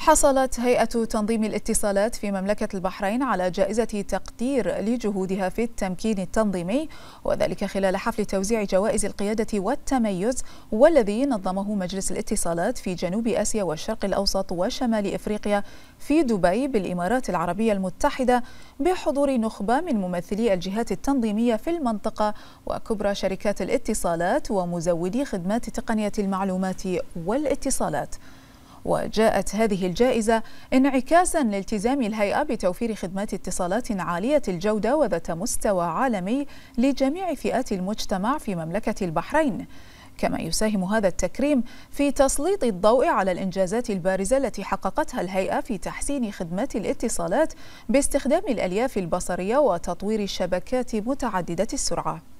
حصلت هيئة تنظيم الاتصالات في مملكة البحرين على جائزة تقدير لجهودها في التمكين التنظيمي وذلك خلال حفل توزيع جوائز القيادة والتميز والذي نظمه مجلس الاتصالات في جنوب آسيا والشرق الأوسط وشمال إفريقيا في دبي بالإمارات العربية المتحدة بحضور نخبة من ممثلي الجهات التنظيمية في المنطقة وكبرى شركات الاتصالات ومزودي خدمات تقنية المعلومات والاتصالات وجاءت هذه الجائزة انعكاسا لالتزام الهيئة بتوفير خدمات اتصالات عالية الجودة وذات مستوى عالمي لجميع فئات المجتمع في مملكة البحرين كما يساهم هذا التكريم في تسليط الضوء على الإنجازات البارزة التي حققتها الهيئة في تحسين خدمات الاتصالات باستخدام الألياف البصرية وتطوير شبكات متعددة السرعة